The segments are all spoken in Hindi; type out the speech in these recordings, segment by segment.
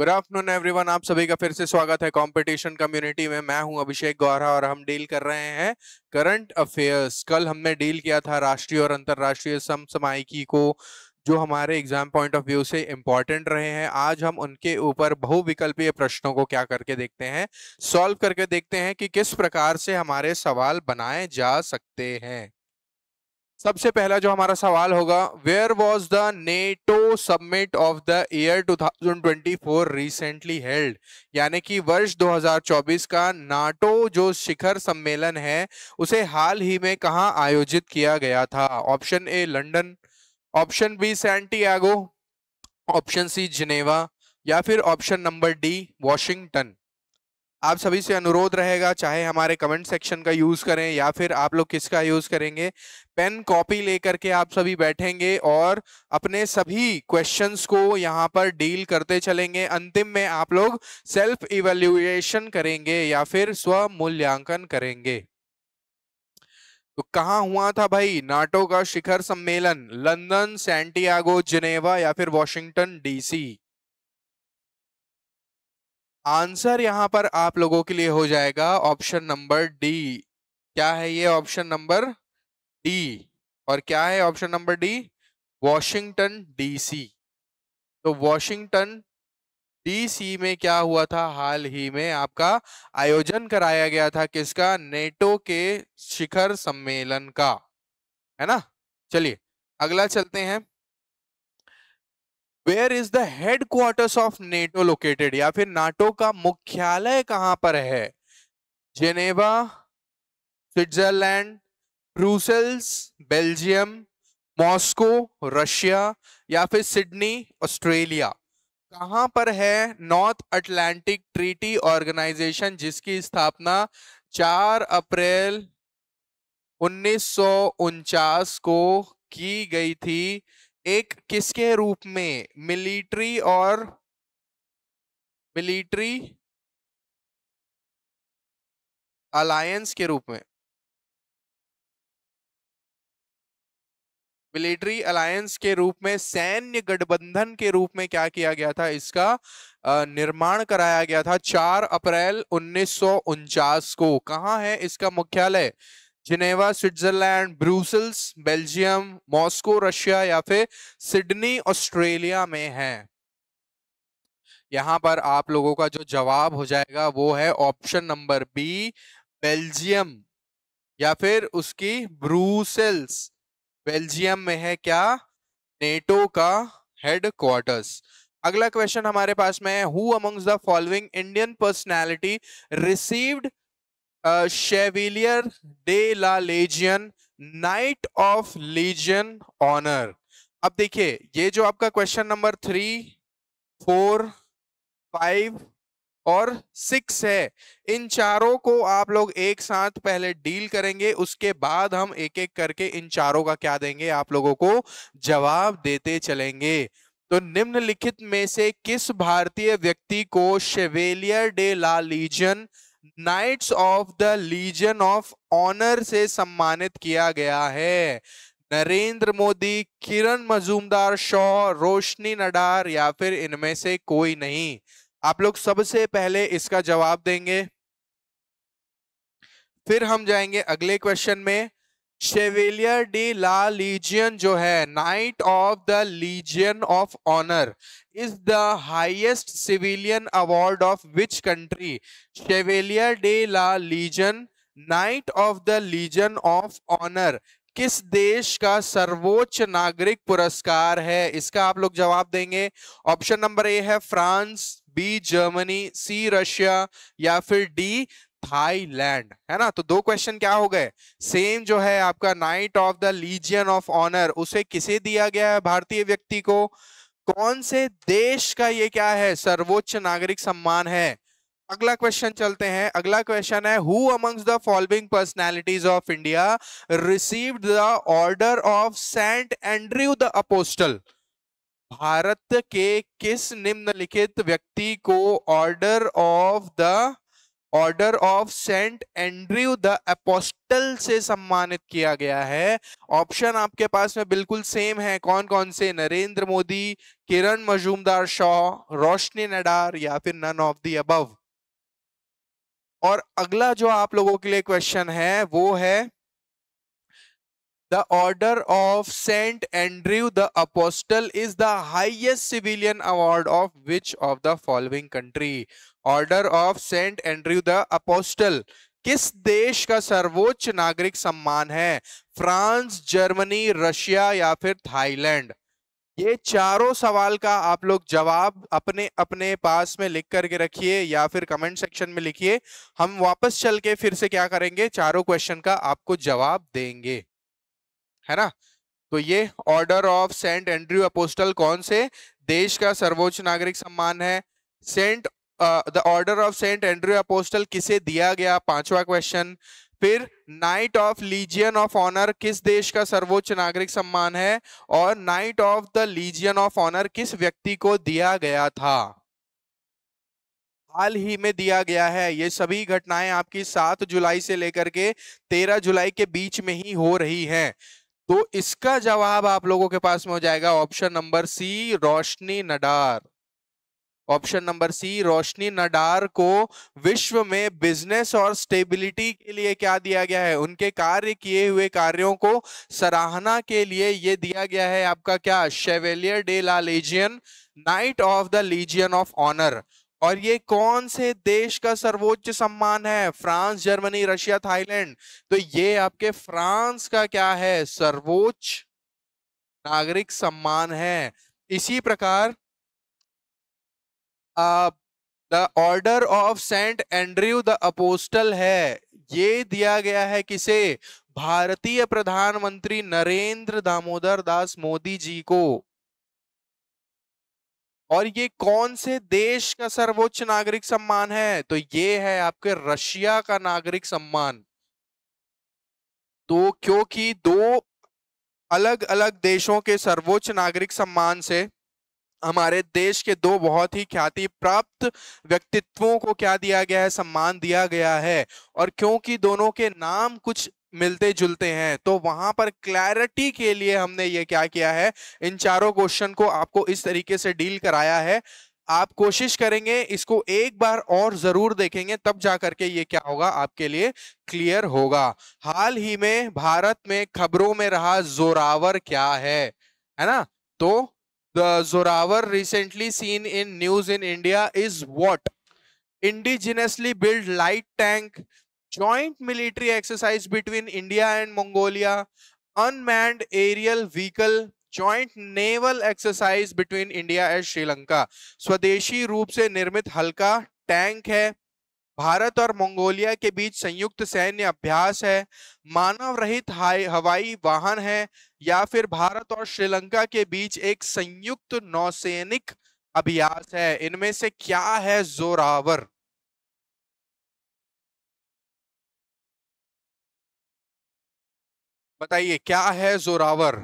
गुड आफ्टरनून एवरीवन आप सभी का फिर से स्वागत है कंपटीशन कम्युनिटी में मैं हूं अभिषेक गौरा और हम डील कर रहे हैं करंट अफेयर्स कल हमने डील किया था राष्ट्रीय और अंतर्राष्ट्रीय समसामयिकी को जो हमारे एग्जाम पॉइंट ऑफ व्यू से इम्पॉर्टेंट रहे हैं आज हम उनके ऊपर बहुविकल्पीय प्रश्नों को क्या करके देखते हैं सॉल्व करके देखते हैं कि किस प्रकार से हमारे सवाल बनाए जा सकते हैं सबसे पहला जो हमारा सवाल होगा where was the NATO summit of the year 2024 recently held यानी कि वर्ष 2024 का नाटो जो शिखर सम्मेलन है उसे हाल ही में कहाँ आयोजित किया गया था option A London option B Santiago option C Geneva या फिर ऑप्शन नंबर डी वॉशिंगटन आप सभी से अनुरोध रहेगा चाहे हमारे कमेंट सेक्शन का यूज़ करें या फिर आप लोग किसका यूज़ करेंगे पेन कॉपी लेकर के आप सभी बैठेंगे और अपने सभी क्वेश्चंस को यहाँ पर डील करते चलेंगे अंतिम में आप लोग सेल्फ इवेल्युएशन करेंगे या फिर स्व मूल्यांकन करेंगे तो कहाँ हुआ था भाई नाटो का शिखर सम्मेलन लंदन सैंटियागो जिनेवा या फिर वॉशिंगटन डीसी आंसर यहां पर आप लोगों के लिए हो जाएगा ऑप्शन नंबर डी क्या है ये ऑप्शन नंबर डी और क्या है option number D Washington DC तो वॉशिंगटन डीसी में क्या हुआ था हाल ही में आपका आयोजन कराया गया था किसका नेटो के शिखर सम्मेलन का है ना चलिए अगला चलते हैं where is the headquarters of NATO located या फिर नाटो का मुख्यालय कहां पर है Geneva Switzerland Brussels Belgium Moscow Russia या फिर सिडनी ऑस्ट्रेलिया कहाँ पर है नॉर्थ अटलांटिक ट्रीटी ऑर्गेनाइजेशन जिसकी स्थापना 4 अप्रैल उन्नीस को की गई थी एक किसके रूप में मिलिट्री और मिलिट्री अलायंस के रूप में मिलिट्री अलायंस के रूप में सैन्य गठबंधन के रूप में क्या किया गया था इसका निर्माण कराया गया था 4 अप्रैल उन्नीस को कहाँ है इसका मुख्यालय Geneva Switzerland Brussels Belgium Moscow Russia या फिर सिडनी ऑस्ट्रेलिया में है यहाँ पर आप लोगों का जो जवाब हो जाएगा वो है ऑप्शन नंबर बी बेल्जियम या फिर उसकी ब्रूसेल्स बेल्जियम में है क्या नेटो का हेडक्वार्टर्स अगला क्वेश्चन हमारे पास में है who amongst the following Indian personality received chevalier de la legion knight of legion honour अब देखिए ये जो आपका question number three four five और सिक्स है इन चारों को आप लोग एक साथ पहले डील करेंगे उसके बाद हम एक एक करके इन चारों का क्या देंगे आप लोगों को जवाब देते चलेंगे तो निम्नलिखित में से किस भारतीय व्यक्ति को chevalier de la legion knights of the legion of honour से सम्मानित किया गया है नरेंद्र मोदी किरण मजूमदार शॉ रोशनी नडार या फिर इनमें से कोई नहीं आप लोग सबसे पहले इसका जवाब देंगे फिर हम जाएंगे अगले क्वेश्चन में शेवेलियर डी ला लीजियन जो है knight of the legion of honour is the highest civilian award of which country chevalier de la legion knight of the legion of honour किस देश का सर्वोच्च नागरिक पुरस्कार है इसका आप लोग जवाब देंगे ऑप्शन नंबर ए है France B Germany C Russia या फिर डी थाईलैंड है ना तो दो क्वेश्चन क्या हो गए सेम जो है आपका knight of the legion of honour उसे किसे दिया गया है भारतीय व्यक्ति को कौन से देश का ये क्या है सर्वोच्च नागरिक सम्मान है अगला क्वेश्चन चलते हैं अगला क्वेश्चन है who amongst the following personalities of India received the order of Saint Andrew the apostle भारत के किस निम्नलिखित व्यक्ति को order of the order of Saint Andrew the apostle से सम्मानित किया गया है ऑप्शन आपके पास में बिल्कुल सेम है कौन कौन से नरेंद्र मोदी किरण मजूमदार शॉ रोशनी नडार या फिर नन ऑफ दी अबव और अगला जो आप लोगों के लिए क्वेश्चन है वो है the order of Saint Andrew the apostle is the highest civilian award of which of the following country order of Saint Andrew the apostle किस देश का सर्वोच्च नागरिक सम्मान है फ्रांस जर्मनी रशिया या फिर थाईलैंड ये चारों सवाल का आप लोग जवाब अपने अपने पास में लिख करके रखिए या फिर कमेंट सेक्शन में लिखिए हम वापस चल के फिर से क्या करेंगे चारों क्वेश्चन का आपको जवाब देंगे है ना तो ये order of Saint Andrew apostle कौन से देश का सर्वोच्च नागरिक सम्मान है Saint the order of Saint Andrew apostle किसे दिया गया पांचवा क्वेश्चन फिर knight of legion of honour किस देश का सर्वोच्च नागरिक सम्मान है और knight of the legion of honour किस व्यक्ति को दिया गया था हाल ही में दिया गया है ये सभी घटनाएं आपकी सात जुलाई से लेकर के तेरह जुलाई के बीच में ही हो रही हैं तो इसका जवाब आप लोगों के पास में हो जाएगा option number C Roshni Nadar option number C Roshni Nadar को विश्व में बिजनेस और स्टेबिलिटी के लिए क्या दिया गया है उनके कार्य किए हुए कार्यों को सराहना के लिए ये दिया गया है आपका क्या chevalier de la legion knight of the legion of honour और ये कौन से देश का सर्वोच्च सम्मान है फ्रांस जर्मनी रशिया थाईलैंड तो ये आपके फ्रांस का क्या है सर्वोच्च नागरिक सम्मान है इसी प्रकार the order of Saint Andrew the apostle है ये दिया गया है किसे भारतीय प्रधानमंत्री नरेंद्र दामोदर दास मोदी जी को और ये कौन से देश का सर्वोच्च नागरिक सम्मान है तो ये है आपके रशिया का नागरिक सम्मान तो क्योंकि दो अलग अलग देशों के सर्वोच्च नागरिक सम्मान से हमारे देश के दो बहुत ही ख्याति प्राप्त व्यक्तित्वों को क्या दिया गया है सम्मान दिया गया है और क्योंकि दोनों के नाम कुछ मिलते जुलते हैं तो वहां पर क्लैरिटी के लिए हमने ये क्या किया है इन चारों क्वेश्चन को आपको इस तरीके से डील कराया है आप कोशिश करेंगे इसको एक बार और जरूर देखेंगे तब जा करके ये क्या होगा आपके लिए क्लियर होगा हाल ही में भारत में खबरों में रहा जोरावर क्या है है ना तो the Zorawar recently seen in news in India is what? Indigenously built light tank, joint military exercise between India and Mongolia, unmanned aerial vehicle, joint naval exercise between India and Sri Lanka. swadeshi roop se nirmit halka tank hai Bharat और मंगोलिया के बीच संयुक्त सैन्य अभ्यास है मानव रहित हवाई वाहन है या फिर भारत और श्रीलंका के बीच एक संयुक्त नौसैनिक अभ्यास है इनमें से क्या है जोरावर बताइए क्या है जोरावर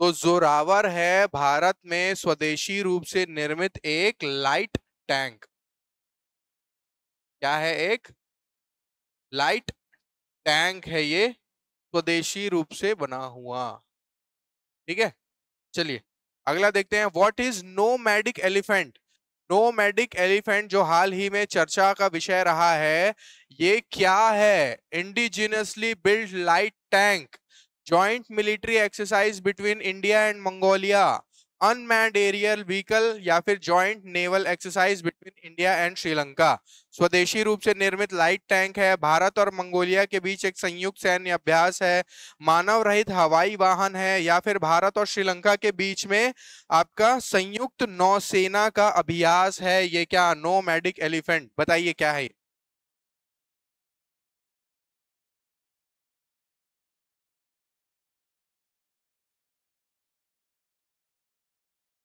तो जोरावर है भारत में स्वदेशी रूप से निर्मित एक लाइट टैंक क्या है एक लाइट टैंक है ये स्वदेशी रूप से बना हुआ ठीक है चलिए अगला देखते हैं what is nomadic elephant nomadic elephant जो हाल ही में चर्चा का विषय रहा है ये क्या है indigenously build light tank joint military exercise between India and Mongolia unmanned aerial vehicle या फिर joint naval exercise between India and Sri Lanka स्वदेशी रूप से निर्मित लाइट टैंक है भारत और मंगोलिया के बीच एक संयुक्त सैन्य अभ्यास है मानव रहित हवाई वाहन है या फिर भारत और श्रीलंका के बीच में आपका संयुक्त नौसेना का अभ्यास है ये क्या नो मेडिक एलिफेंट बताइए क्या है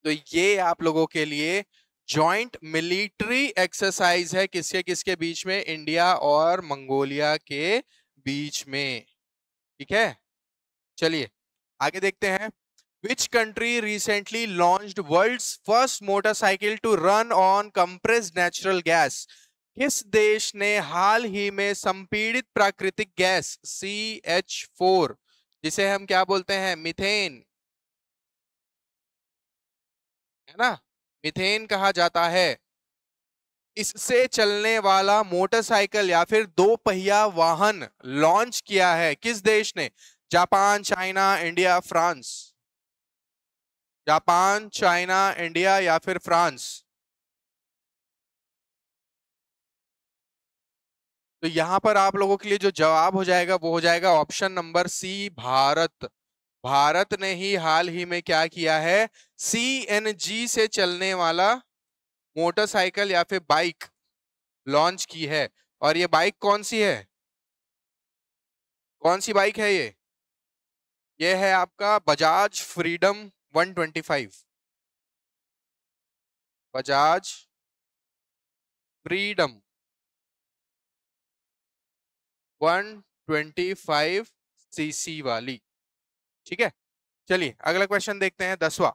तो ये आप लोगों के लिए जॉइंट मिलिट्री एक्सरसाइज है किसके किसके बीच में इंडिया और मंगोलिया के बीच में ठीक है चलिए आगे देखते हैं which country recently launch world first motorcycle to run on compress natural gas किस देश ने हाल ही में संपीड़ित प्राकृतिक गैस सी एच फोर जिसे हम क्या बोलते हैं मिथेन है ना मिथेन कहा जाता है इससे चलने वाला मोटरसाइकिल या फिर दो पहिया वाहन लॉन्च किया है किस देश ने Japan China India France Japan China India या फिर फ्रांस तो यहां पर आप लोगों के लिए जो जवाब हो जाएगा वो हो जाएगा option number C Bharat Bharat ने ही हाल ही में क्या किया है सी से चलने वाला मोटरसाइकिल या फिर बाइक लॉन्च की है और ये बाइक कौन सी है कौन सी बाइक है ये ये है आपका Bajaj Freedom 125 Bajaj Freedom 125 CC वाली ठीक है चलिए अगला क्वेश्चन देखते हैं दसवा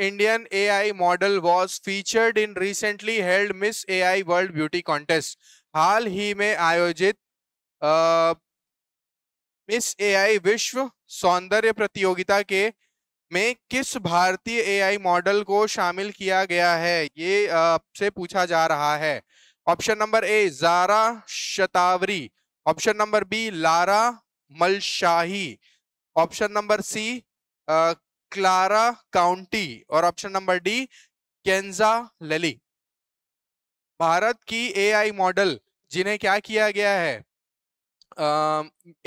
A I model was featured in recently held Miss A I World beauty contest हाल ही में आयोजित मिस ए आई विश्व सौंदर्य प्रतियोगिता के में किस भारतीय ए आई मॉडल को शामिल किया गया है ये आपसे पूछा जा रहा है option number A Zara Shatavari option number B Lara मलशाही option number C Clara County और option number D Kenza Layli भारत की एआई मॉडल जिन्हें क्या किया गया है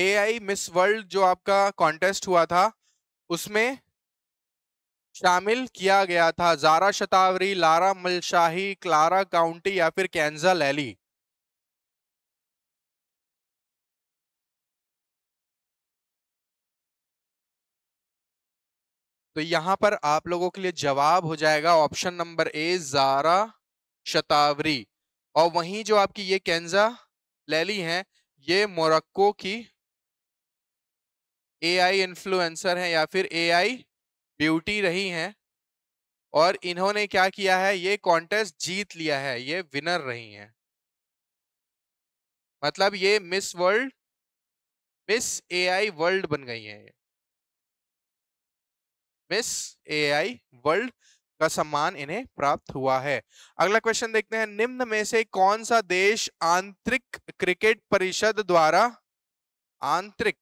ए आई मिस वर्ल्ड जो आपका कॉन्टेस्ट हुआ था उसमें शामिल किया गया था जारा शतावरी लारा मलशाही क्लारा काउंटी या फिर कैंजा लैली तो यहाँ पर आप लोगों के लिए जवाब हो जाएगा option number A Zara Shatavari और वहीं जो आपकी ये कैंजा लैली है ये मोरक्को की एआई इन्फ्लुएंसर है या फिर एआई ब्यूटी रही हैं और इन्होंने क्या किया है ये कॉन्टेस्ट जीत लिया है ये विनर रही हैं मतलब ये Miss World Miss AI World बन गई हैं ये मिस एआई वर्ल्ड का सम्मान इन्हें प्राप्त हुआ है अगला क्वेश्चन देखते हैं निम्न में से कौन सा देश आंतरिक क्रिकेट परिषद द्वारा आंतरिक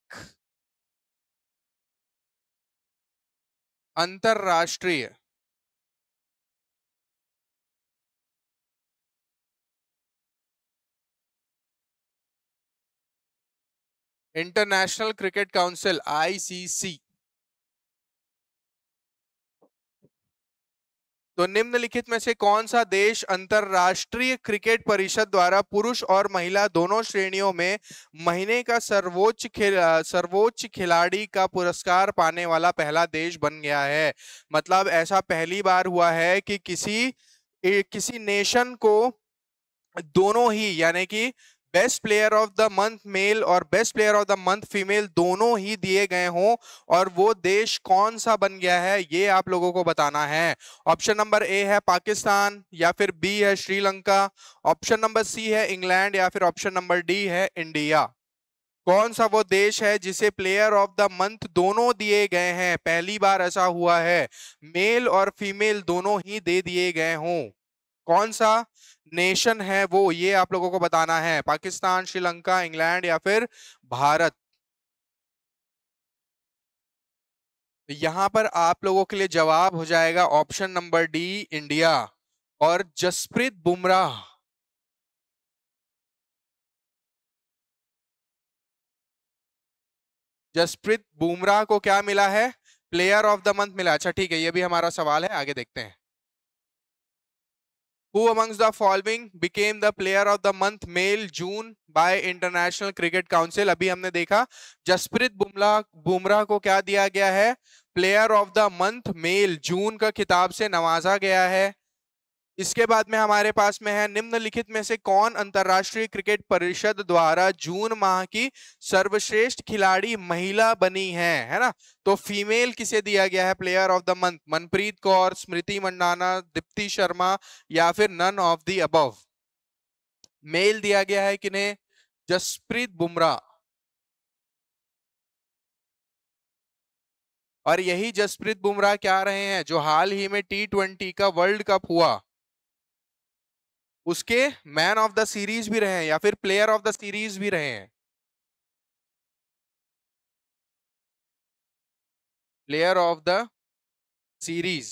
अंतरराष्ट्रीय इंटरनेशनल क्रिकेट काउंसिल आईसीसी तो निम्नलिखित में से कौन सा देश अंतरराष्ट्रीय क्रिकेट परिषद द्वारा पुरुष और महिला दोनों श्रेणियों में महीने का सर्वोच्च खेल सर्वोच्च खिलाड़ी का पुरस्कार पाने वाला पहला देश बन गया है मतलब ऐसा पहली बार हुआ है कि किसी किसी नेशन को दोनों ही यानी कि best player of the month male और best player of the month female दोनों ही दिए गए हों और वो देश कौन सा बन गया है ये आप लोगों को बताना है ऑप्शन नंबर ए है पाकिस्तान या फिर बी है श्रीलंका ऑप्शन नंबर सी है इंग्लैंड या फिर ऑप्शन नंबर डी है इंडिया कौन सा वो देश है जिसे प्लेयर ऑफ द मंथ दोनों दिए गए हैं पहली बार ऐसा हुआ है मेल और फीमेल दोनों ही दे दिए गए हों कौन सा नेशन है वो ये आप लोगों को बताना है पाकिस्तान श्रीलंका इंग्लैंड या फिर भारत यहां पर आप लोगों के लिए जवाब हो जाएगा ऑप्शन नंबर डी इंडिया और जसप्रीत बुमराह जसप्रीत बुमराह को क्या मिला है प्लेयर ऑफ द मंथ मिला अच्छा ठीक है ये भी हमारा सवाल है आगे देखते हैं Who amongst the following became the player of the month male June by International Cricket Council? अभी हमने देखा जसप्रीत बुमला बुमराह को क्या दिया गया है Player of the month male June का खिताब से नवाजा गया है इसके बाद में हमारे पास में है निम्नलिखित में से कौन अंतरराष्ट्रीय क्रिकेट परिषद द्वारा जून माह की सर्वश्रेष्ठ खिलाड़ी महिला बनी है है ना तो फीमेल किसे दिया गया है player of the month Manpreet Kaur Smriti Mandhana Deepti Sharma या फिर none of the above male दिया गया है किन्हें जसप्रीत बुमराह और यही जसप्रीत बुमराह क्या रहे हैं जो हाल ही में टी ट्वेंटी का वर्ल्ड कप हुआ उसके मैन ऑफ द सीरीज भी रहे हैं या फिर प्लेयर ऑफ द सीरीज भी रहे हैं प्लेयर ऑफ द सीरीज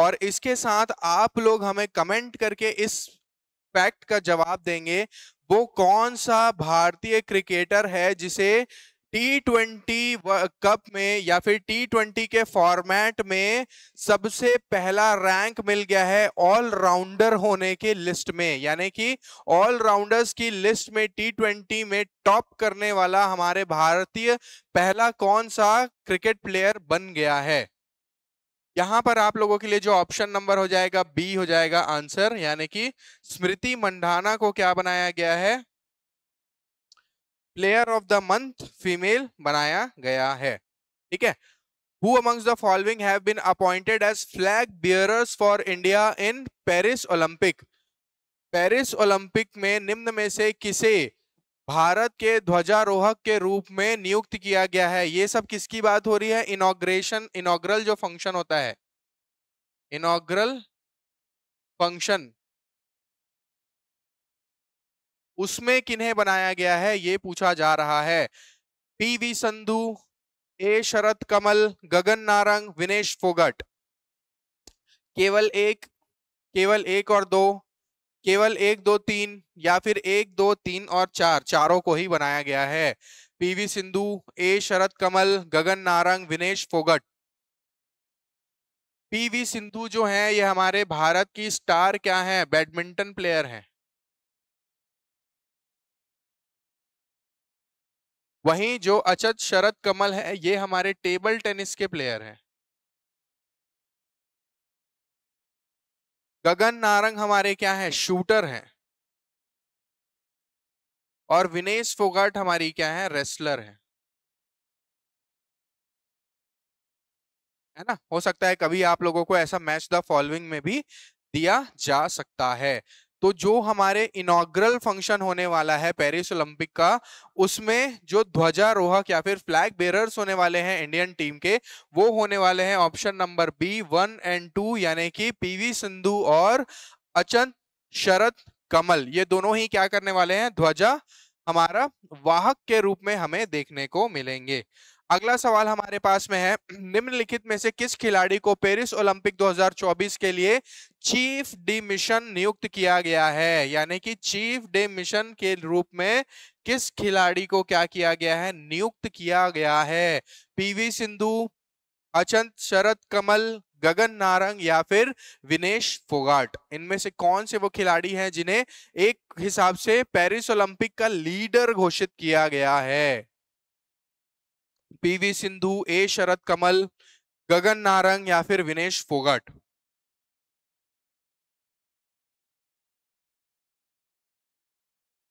और इसके साथ आप लोग हमें कमेंट करके इस फैक्ट का जवाब देंगे वो कौन सा भारतीय क्रिकेटर है जिसे टी ट्वेंटी कप में या फिर टी ट्वेंटी के फॉर्मेट में सबसे पहला रैंक मिल गया है ऑलराउंडर होने के लिस्ट में यानी कि ऑलराउंडर्स की लिस्ट में टी ट्वेंटी में टॉप करने वाला हमारे भारतीय पहला कौन सा क्रिकेट प्लेयर बन गया है यहां पर आप लोगों के लिए जो ऑप्शन नंबर हो जाएगा बी हो जाएगा आंसर यानी कि स्मृति मंडाना को क्या बनाया गया है player of the month female बनाया गया है ठीक है who amongst the following have been appointed as flag bearers for india in paris olympic paris olympic में निम्न में से किसे भारत के ध्वजारोहक के रूप में नियुक्त किया गया है ये सब किसकी बात हो रही है इनोग्रेशन इनोग्रल जो फंक्शन होता है इनोग्रल फंक्शन उसमें किन्हें बनाया गया है ये पूछा जा रहा है P V A Sharath Kamal Gagan Narang Vinesh Phogat केवल एक केवल एक और दो केवल एक दो तीन या फिर एक दो तीन और चार चारों को ही बनाया गया है PV Sindhu A Sharath Kamal Gagan Narang Vinesh Phogat PV Sindhu जो है ये हमारे भारत की स्टार क्या है बैडमिंटन प्लेयर हैं वहीं जो अचत शरद कमल है ये हमारे टेबल टेनिस के प्लेयर हैं गगन नारंग हमारे क्या है शूटर हैं और विनेश फोगाट हमारी क्या है रेसलर है है ना हो सकता है कभी आप लोगों को ऐसा मैच द फॉलोइंग में भी दिया जा सकता है तो जो हमारे इनोग्रल फंक्शन होने वाला है पेरिस ओलंपिक का उसमें जो ध्वजारोहक या फिर फ्लैग बेरर्स होने वाले हैं इंडियन टीम के वो होने वाले हैं option number B one and two यानी कि पीवी सिंधु और अचन शरद कमल ये दोनों ही क्या करने वाले हैं ध्वजा हमारा वाहक के रूप में हमें देखने को मिलेंगे अगला सवाल हमारे पास में है निम्नलिखित में से किस खिलाड़ी को पेरिस ओलंपिक 2024 के लिए चीफ डी मिशन नियुक्त किया गया है यानी कि चीफ डे मिशन के रूप में किस खिलाड़ी को क्या किया गया है नियुक्त किया गया है पीवी सिंधु अचंत शरद कमल गगन नारंग या फिर विनेश फोगाट इनमें से कौन से वो खिलाड़ी हैं जिन्हें एक हिसाब से पेरिस ओलंपिक का लीडर घोषित किया गया है पीवी सिंधु ए शरद कमल गगन नारंग या फिर विनेश फोगट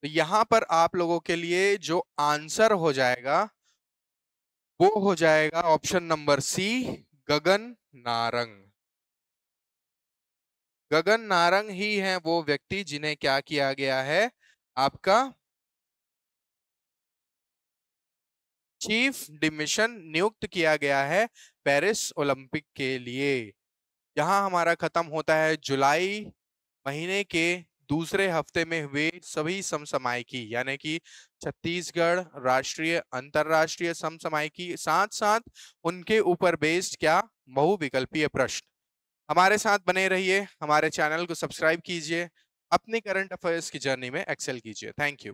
तो यहां पर आप लोगों के लिए जो आंसर हो जाएगा वो हो जाएगा option number C Gagan Narang Gagan Narang ही है वो व्यक्ति जिन्हें क्या किया गया है आपका चीफ डिमिशन नियुक्त किया गया है पेरिस ओलंपिक के लिए यहाँ हमारा खत्म होता है जुलाई महीने के दूसरे हफ्ते में हुए सभी समसमायिकी यानी कि छत्तीसगढ़ राष्ट्रीय अंतरराष्ट्रीय समसमायिकी साथ साथ उनके ऊपर बेस्ड क्या बहुविकल्पीय प्रश्न हमारे साथ बने रहिए हमारे चैनल को सब्सक्राइब कीजिए अपनी करंट अफेयर्स की जर्नी में एक्सेल कीजिए थैंक यू